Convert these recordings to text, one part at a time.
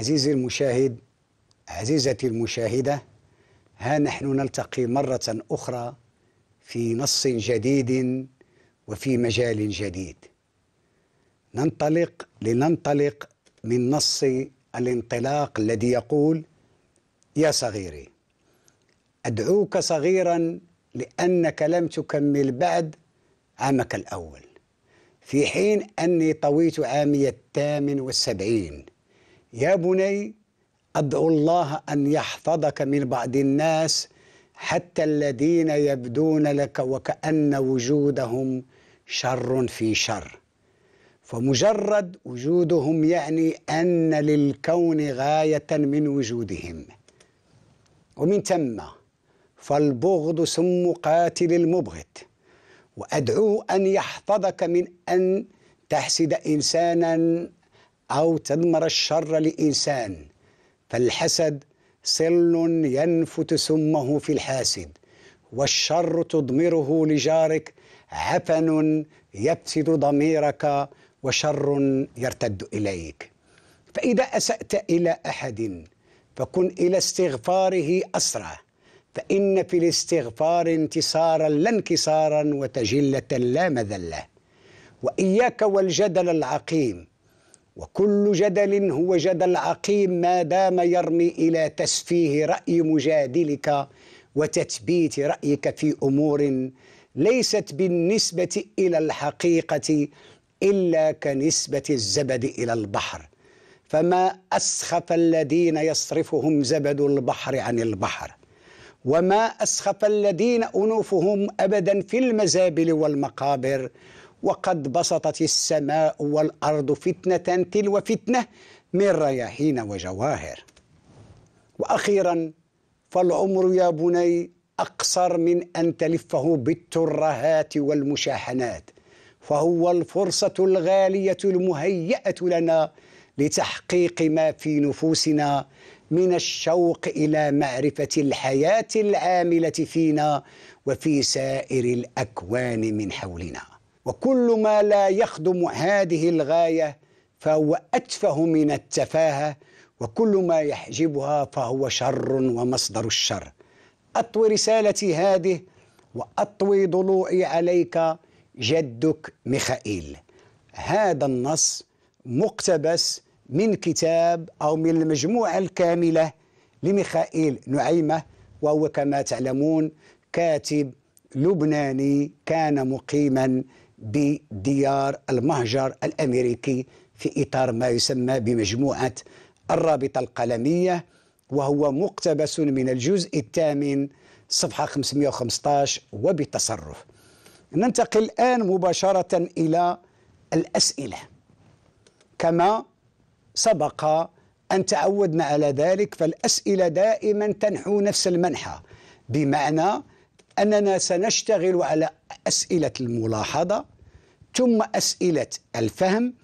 عزيزي المشاهد عزيزتي المشاهدة ها نحن نلتقي مرة أخرى في نص جديد وفي مجال جديد ننطلق لننطلق من نص الانطلاق الذي يقول يا صغيري أدعوك صغيرا لأنك لم تكمل بعد عامك الأول في حين أني طويت عامي الثامن والسبعين يا بني أدعو الله أن يحفظك من بعض الناس حتى الذين يبدون لك وكأن وجودهم شر في شر فمجرد وجودهم يعني أن للكون غاية من وجودهم ومن ثم فالبغض سم قاتل المبغض وأدعو أن يحفظك من أن تحسد إنسانا أو تدمر الشر لإنسان فالحسد سل ينفت سمه في الحاسد والشر تضمره لجارك عفن يفسد ضميرك وشر يرتد إليك فإذا أسأت إلى أحد فكن إلى استغفاره أسرع فإن في الاستغفار انتصارا لا انكسارا وتجلة لا مذلة وإياك والجدل العقيم وكل جدل هو جدل عقيم ما دام يرمي الى تسفيه راي مجادلك وتثبيت رايك في امور ليست بالنسبه الى الحقيقه الا كنسبه الزبد الى البحر فما اسخف الذين يصرفهم زبد البحر عن البحر وما اسخف الذين انوفهم ابدا في المزابل والمقابر وقد بسطت السماء والارض فتنه تلو فتنه من رياحين وجواهر واخيرا فالعمر يا بني اقصر من ان تلفه بالترهات والمشاحنات فهو الفرصه الغاليه المهياه لنا لتحقيق ما في نفوسنا من الشوق الى معرفه الحياه العامله فينا وفي سائر الاكوان من حولنا وكل ما لا يخدم هذه الغايه فهو اتفه من التفاهه وكل ما يحجبها فهو شر ومصدر الشر اطوي رسالتي هذه واطوي ضلوعي عليك جدك ميخائيل هذا النص مقتبس من كتاب او من المجموعه الكامله لميخائيل نعيمه وهو كما تعلمون كاتب لبناني كان مقيما بديار المهجر الامريكي في اطار ما يسمى بمجموعه الرابطه القلميه وهو مقتبس من الجزء الثامن صفحه 515 وبتصرف. ننتقل الان مباشره الى الاسئله. كما سبق ان تعودنا على ذلك فالاسئله دائما تنحو نفس المنحى بمعنى اننا سنشتغل على اسئله الملاحظه ثم اسئله الفهم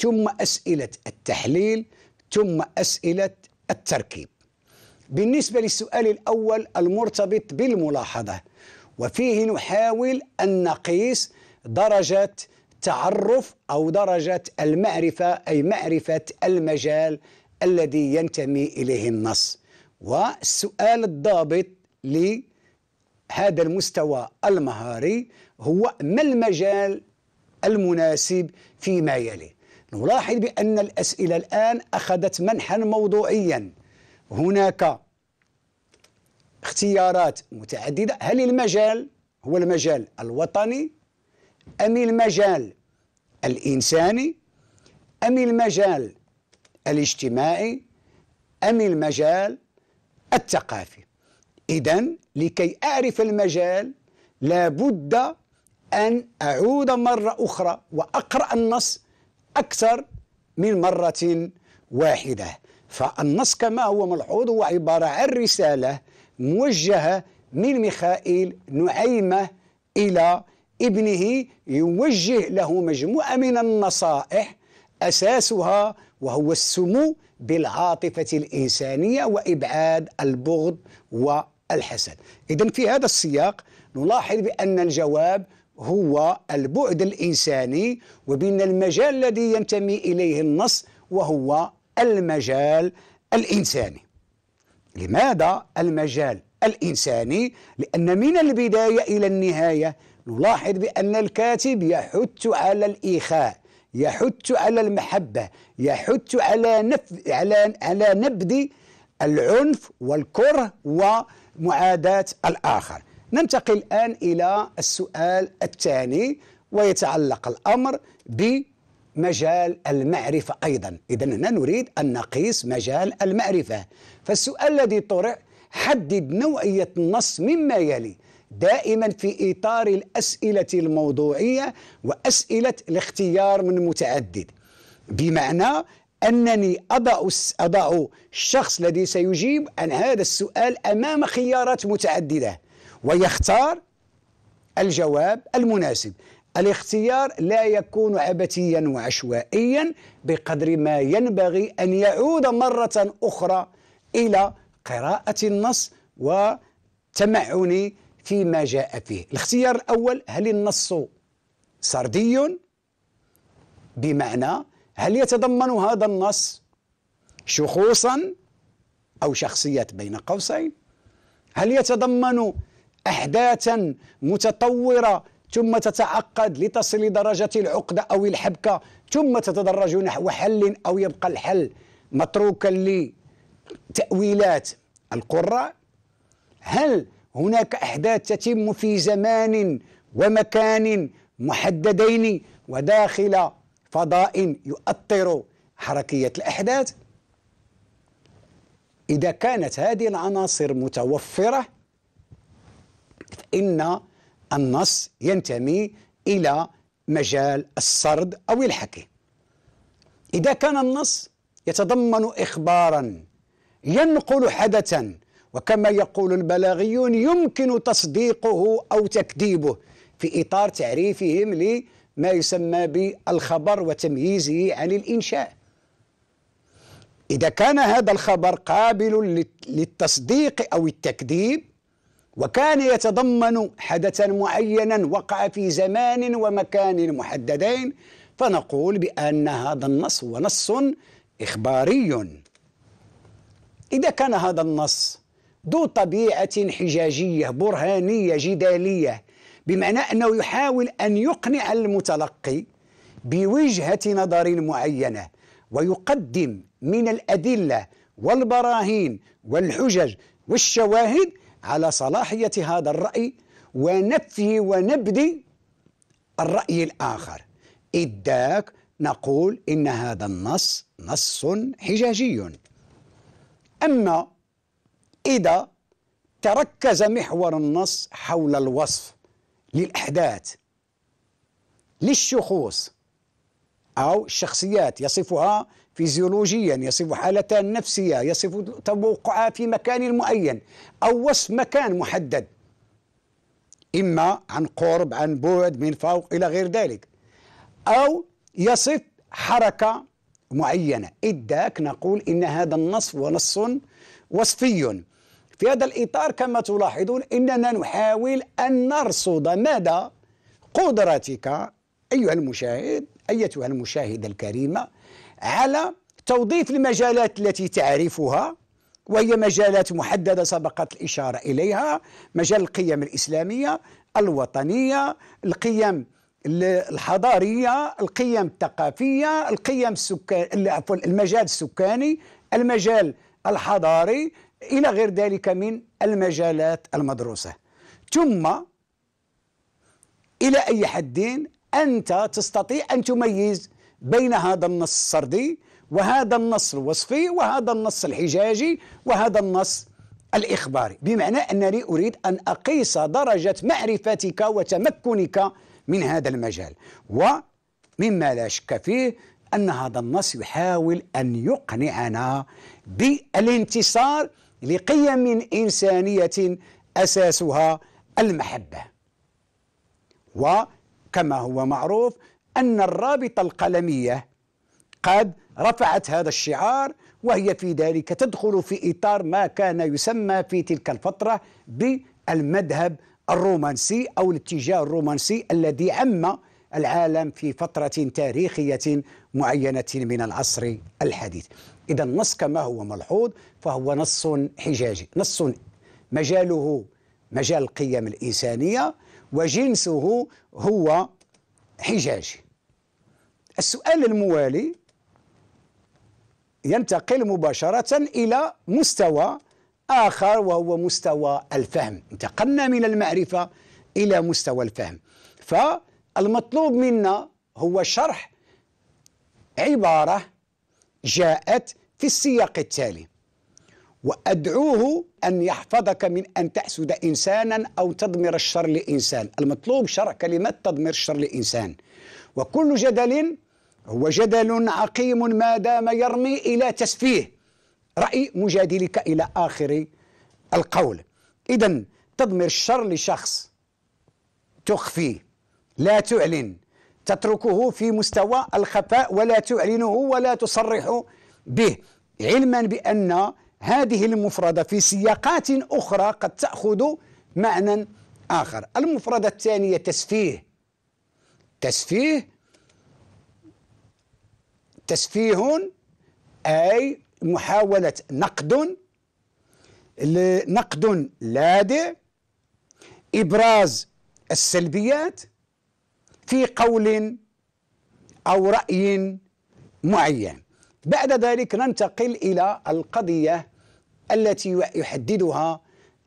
ثم اسئله التحليل ثم اسئله التركيب. بالنسبه للسؤال الاول المرتبط بالملاحظه وفيه نحاول ان نقيس درجه تعرف او درجه المعرفه اي معرفه المجال الذي ينتمي اليه النص. والسؤال الضابط لهذا المستوى المهاري هو ما المجال المناسب فيما يلي نلاحظ بأن الأسئلة الآن أخذت منحا موضوعيا هناك اختيارات متعددة هل المجال هو المجال الوطني أم المجال الإنساني أم المجال الاجتماعي أم المجال الثقافي إذا لكي أعرف المجال لابد أن أعود مرة أخرى وأقرأ النص أكثر من مرة واحدة فالنص كما هو ملحوظ هو عبارة عن رسالة موجهة من ميخائيل نعيمة إلى ابنه يوجه له مجموعة من النصائح أساسها وهو السمو بالعاطفة الإنسانية وإبعاد البغض والحسد إذا في هذا السياق نلاحظ بأن الجواب هو البعد الإنساني وبين المجال الذي ينتمي إليه النص وهو المجال الإنساني لماذا المجال الإنساني؟ لأن من البداية إلى النهاية نلاحظ بأن الكاتب يحث على الإيخاء يحث على المحبة يحث على نف... على على نبذ العنف والكره ومعاداة الآخر ننتقل الآن إلى السؤال الثاني ويتعلق الأمر بمجال المعرفة أيضا إذا هنا نريد أن نقيس مجال المعرفة فالسؤال الذي طرح حدد نوعية النص مما يلي دائما في إطار الأسئلة الموضوعية وأسئلة الاختيار من متعدد بمعنى أنني أضع أضع الشخص الذي سيجيب عن هذا السؤال أمام خيارات متعددة ويختار الجواب المناسب الاختيار لا يكون عبثيا وعشوائيا بقدر ما ينبغي ان يعود مره اخرى الى قراءه النص وتمعن فيما جاء فيه الاختيار الاول هل النص سردي بمعنى هل يتضمن هذا النص شخوصا او شخصيات بين قوسين هل يتضمن أحداثا متطورة ثم تتعقد لتصل لدرجة العقدة أو الحبكة ثم تتدرج نحو حل أو يبقى الحل متروكا لتأويلات القراء هل هناك أحداث تتم في زمان ومكان محددين وداخل فضاء يؤطر حركية الأحداث إذا كانت هذه العناصر متوفرة إن النص ينتمي إلى مجال السرد أو الحكي إذا كان النص يتضمن إخبارا ينقل حدثا وكما يقول البلاغيون يمكن تصديقه أو تكذيبه في إطار تعريفهم لما يسمى بالخبر وتمييزه عن الإنشاء إذا كان هذا الخبر قابل للتصديق أو التكذيب وكان يتضمن حدثا معينا وقع في زمان ومكان محددين فنقول بأن هذا النص هو نص إخباري إذا كان هذا النص ذو طبيعة حجاجية برهانية جدالية بمعنى أنه يحاول أن يقنع المتلقي بوجهة نظر معينة ويقدم من الأدلة والبراهين والحجج والشواهد على صلاحية هذا الرأي ونفي ونبذ الرأي الآخر إداك نقول إن هذا النص نص حجاجي أما إذا تركز محور النص حول الوصف للأحداث للشخوص أو الشخصيات يصفها فيزيولوجيا يصف حالة نفسية يصف توقعها في مكان معين أو وصف مكان محدد إما عن قرب عن بعد من فوق إلى غير ذلك أو يصف حركة معينة إداك نقول إن هذا النص هو نص وصفي في هذا الإطار كما تلاحظون إننا نحاول أن نرصد مدى قدرتك أيها المشاهد أيتها المشاهدة الكريمة على توظيف المجالات التي تعرفها وهي مجالات محددة سبقت الإشارة إليها مجال القيم الإسلامية الوطنية القيم الحضارية القيم الثقافية القيم السكان عفوا المجال السكاني المجال الحضاري إلى غير ذلك من المجالات المدروسة ثم إلى أي حد أنت تستطيع أن تميز بين هذا النص السردي وهذا النص الوصفي وهذا النص الحجاجي وهذا النص الإخباري بمعنى أنني أريد أن أقيس درجة معرفتك وتمكنك من هذا المجال ومما لا شك فيه أن هذا النص يحاول أن يقنعنا بالانتصار لقيم إنسانية أساسها المحبة وكما هو معروف أن الرابطة القلمية قد رفعت هذا الشعار وهي في ذلك تدخل في إطار ما كان يسمى في تلك الفترة بالمذهب الرومانسي أو الاتجاه الرومانسي الذي عم العالم في فترة تاريخية معينة من العصر الحديث إذا النص كما هو ملحوظ فهو نص حجاجي نص مجاله مجال القيم الإنسانية وجنسه هو حجاجي السؤال الموالي ينتقل مباشرة إلى مستوى آخر وهو مستوى الفهم انتقلنا من المعرفة إلى مستوى الفهم فالمطلوب منا هو شرح عبارة جاءت في السياق التالي وأدعوه أن يحفظك من أن تحسد إنسانا أو تضمر الشر لإنسان المطلوب شرع كلمة تضمير الشر لإنسان وكل جدل هو جدل عقيم ما دام يرمي إلى تسفيه رأي مجادلك إلى آخر القول إذا تضمر الشر لشخص تخفيه لا تعلن تتركه في مستوى الخفاء ولا تعلنه ولا تصرح به علما بأن هذه المفردة في سياقات أخرى قد تأخذ معنى آخر المفردة الثانية تسفيه تسفيه تسفيه أي محاولة نقد نقد لادع إبراز السلبيات في قول أو رأي معين بعد ذلك ننتقل إلى القضية التي يحددها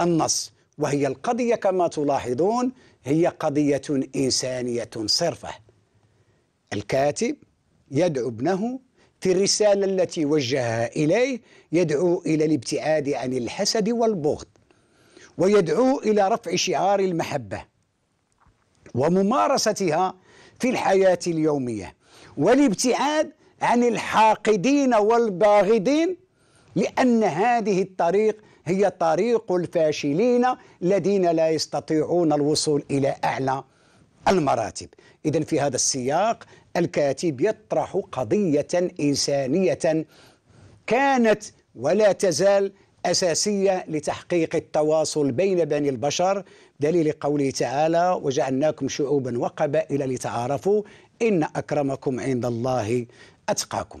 النص وهي القضية كما تلاحظون هي قضية إنسانية صرفة الكاتب يدعو ابنه في الرسالة التي وجهها إليه يدعو إلى الابتعاد عن الحسد والبغض ويدعو إلى رفع شعار المحبة وممارستها في الحياة اليومية والابتعاد عن الحاقدين والباغضين لأن هذه الطريق هي طريق الفاشلين الذين لا يستطيعون الوصول إلى أعلى المراتب إذا في هذا السياق الكاتب يطرح قضية إنسانية كانت ولا تزال أساسية لتحقيق التواصل بين بني البشر دليل قوله تعالى وجعلناكم شعوبا وقبائل لتعارفوا إن أكرمكم عند الله أتقاكم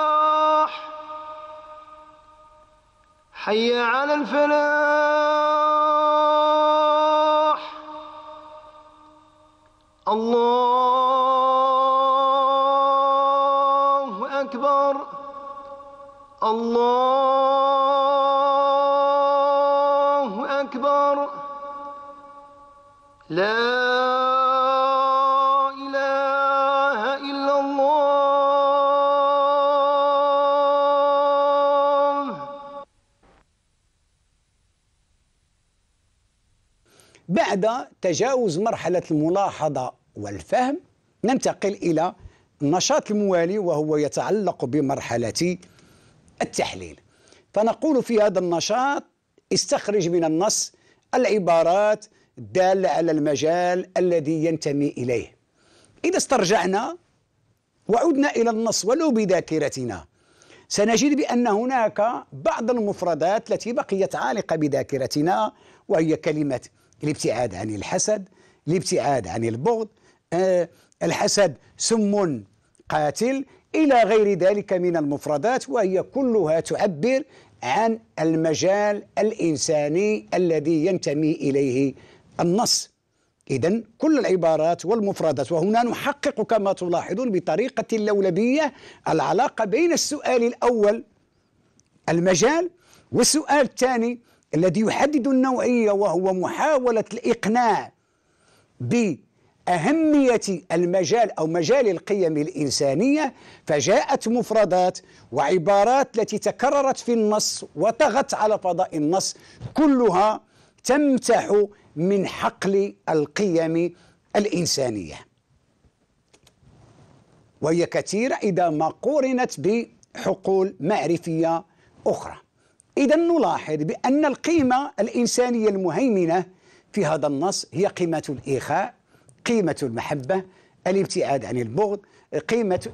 حي على الفلاح الله أكبر الله تجاوز مرحلة الملاحظة والفهم ننتقل إلى النشاط الموالي وهو يتعلق بمرحلة التحليل فنقول في هذا النشاط استخرج من النص العبارات الدالة على المجال الذي ينتمي إليه إذا استرجعنا وعدنا إلى النص ولو بذاكرتنا سنجد بأن هناك بعض المفردات التي بقيت عالقة بذاكرتنا وهي كلمة الابتعاد عن الحسد الابتعاد عن البغض آه الحسد سم قاتل إلى غير ذلك من المفردات وهي كلها تعبر عن المجال الإنساني الذي ينتمي إليه النص إذا كل العبارات والمفردات وهنا نحقق كما تلاحظون بطريقة لولبية العلاقة بين السؤال الأول المجال والسؤال الثاني الذي يحدد النوعية وهو محاولة الإقناع بأهمية المجال أو مجال القيم الإنسانية فجاءت مفردات وعبارات التي تكررت في النص وطغت على فضاء النص كلها تمتح من حقل القيم الإنسانية وهي كثيرة إذا ما قورنت بحقول معرفية أخرى إذا نلاحظ بأن القيمة الإنسانية المهيمنة في هذا النص هي قيمة الإخاء قيمة المحبة الابتعاد عن البغض قيمة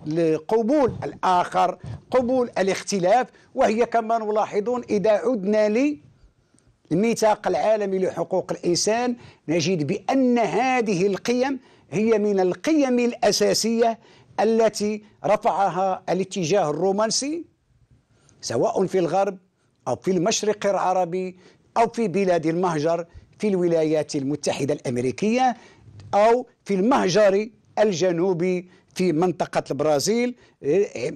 قبول الآخر قبول الاختلاف وهي كما نلاحظون إذا عدنا لي الميثاق العالمي لحقوق الإنسان نجد بأن هذه القيم هي من القيم الأساسية التي رفعها الاتجاه الرومانسي سواء في الغرب أو في المشرق العربي أو في بلاد المهجر في الولايات المتحدة الأمريكية أو في المهجر الجنوبي في منطقة البرازيل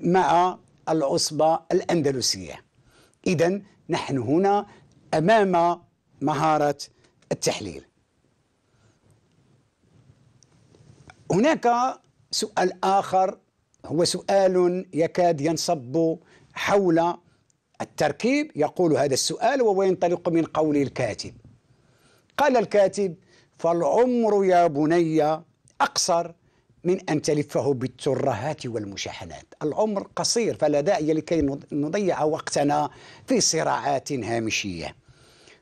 مع العصبة الأندلسية إذا نحن هنا أمام مهارة التحليل هناك سؤال آخر هو سؤال يكاد ينصب حول التركيب يقول هذا السؤال وهو ينطلق من قول الكاتب قال الكاتب فالعمر يا بني أقصر من أن تلفه بالترهات والمشاحنات العمر قصير فلا داعي لكي نضيع وقتنا في صراعات هامشية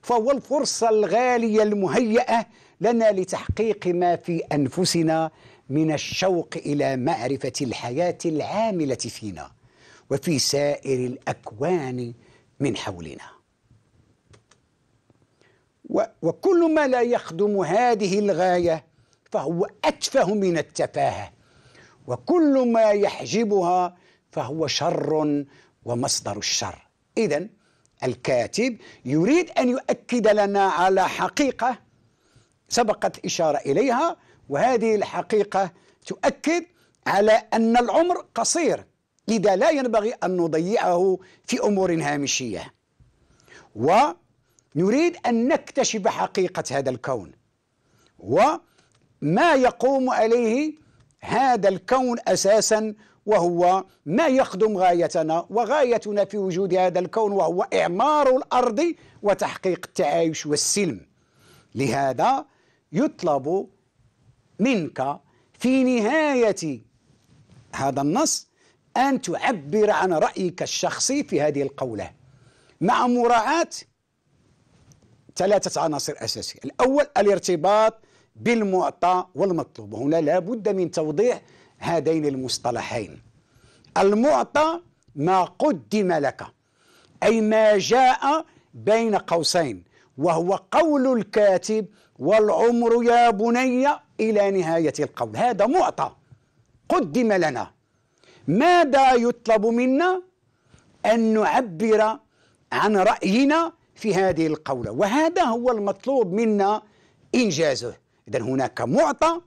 فهو الفرصة الغالية المهيئة لنا لتحقيق ما في أنفسنا من الشوق إلى معرفة الحياة العاملة فينا وفي سائر الأكوان من حولنا وكل ما لا يخدم هذه الغاية فهو أتفه من التفاهة وكل ما يحجبها فهو شر ومصدر الشر إذا الكاتب يريد أن يؤكد لنا على حقيقة سبقت الإشارة إليها وهذه الحقيقة تؤكد على أن العمر قصير لذا لا ينبغي أن نضيعه في أمور هامشية ونريد أن نكتشف حقيقة هذا الكون وما يقوم عليه هذا الكون أساسا وهو ما يخدم غايتنا وغايتنا في وجود هذا الكون وهو إعمار الأرض وتحقيق التعايش والسلم لهذا يطلب منك في نهاية هذا النص أن تعبر عن رأيك الشخصي في هذه القولة مع مراعاة ثلاثة عناصر أساسية الأول الارتباط بالمعطى والمطلوب هنا لا بد من توضيح هذين المصطلحين المعطى ما قدم لك أي ما جاء بين قوسين وهو قول الكاتب والعمر يا بني إلى نهاية القول هذا معطى قدم لنا ماذا يطلب منا أن نعبر عن رأينا في هذه القولة وهذا هو المطلوب منا إنجازه إذا هناك معطى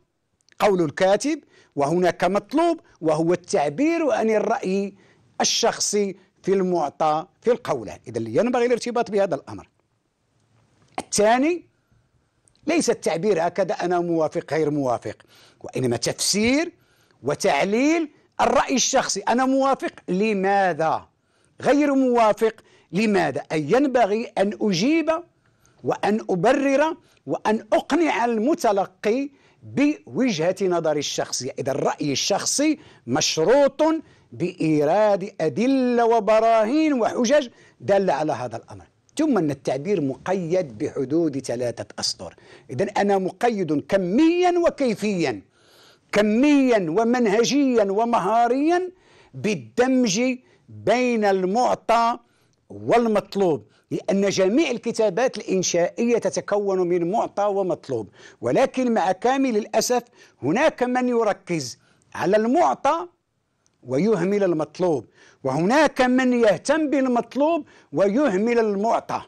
قول الكاتب وهناك مطلوب وهو التعبير عن الرأي الشخصي في المعطى في القولة إذا ينبغي الارتباط بهذا الأمر الثاني ليس التعبير هكذا أنا موافق غير موافق وإنما تفسير وتعليل الرأي الشخصي أنا موافق لماذا غير موافق لماذا أي ينبغي أن أجيب وأن أبرر وأن أقنع المتلقي بوجهة نظري الشخصية إذا الرأي الشخصي مشروط بإيراد أدلة وبراهين وحجج دالة على هذا الأمر ثم أن التعبير مقيد بحدود ثلاثة أسطر إذا أنا مقيد كميا وكيفيا كميا ومنهجيا ومهاريا بالدمج بين المعطى والمطلوب لأن جميع الكتابات الإنشائية تتكون من معطى ومطلوب ولكن مع كامل الأسف هناك من يركز على المعطى ويهمل المطلوب وهناك من يهتم بالمطلوب ويهمل المعطى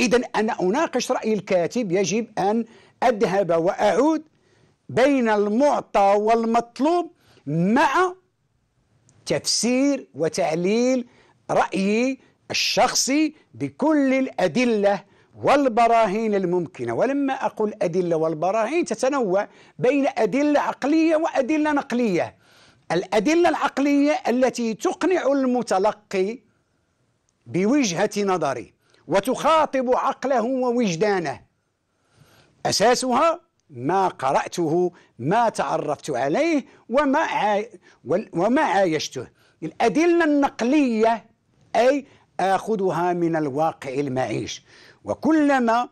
إذا أنا أناقش رأي الكاتب يجب أن أذهب وأعود بين المعطى والمطلوب مع تفسير وتعليل رأيي الشخصي بكل الأدلة والبراهين الممكنة ولما أقول أدلة والبراهين تتنوع بين أدلة عقلية وأدلة نقلية الأدلة العقلية التي تقنع المتلقي بوجهة نظري وتخاطب عقله ووجدانه أساسها ما قرأته ما تعرفت عليه وما عاي وما عايشته الأدلة النقلية أي آخذها من الواقع المعيش وكلما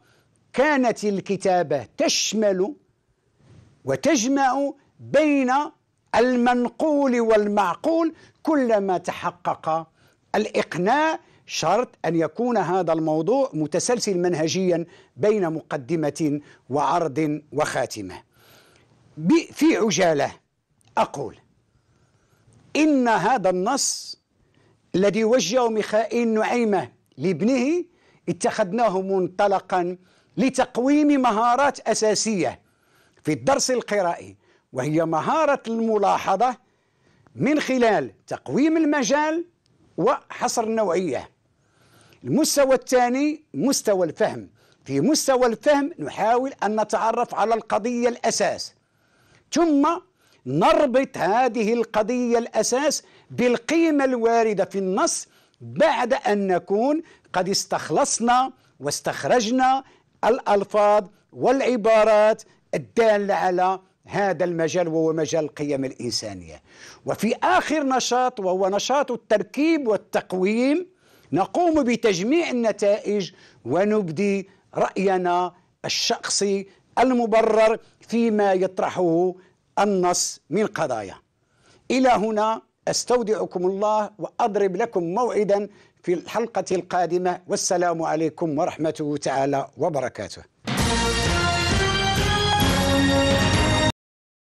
كانت الكتابة تشمل وتجمع بين المنقول والمعقول كلما تحقق الإقناع شرط أن يكون هذا الموضوع متسلسل منهجيا بين مقدمة وعرض وخاتمة في عجالة أقول إن هذا النص الذي وجهه ميخائيل نعيمة لابنه اتخذناه منطلقا لتقويم مهارات أساسية في الدرس القرائي وهي مهارة الملاحظة من خلال تقويم المجال وحصر النوعيه المستوى الثاني مستوى الفهم في مستوى الفهم نحاول أن نتعرف على القضية الأساس ثم نربط هذه القضية الأساس بالقيمة الواردة في النص بعد أن نكون قد استخلصنا واستخرجنا الألفاظ والعبارات الدالة على هذا المجال وهو مجال القيم الإنسانية وفي آخر نشاط وهو نشاط التركيب والتقويم نقوم بتجميع النتائج ونبدي رأينا الشخصي المبرر فيما يطرحه النص من قضايا إلى هنا أستودعكم الله وأضرب لكم موعدا في الحلقة القادمة والسلام عليكم ورحمه تعالى وبركاته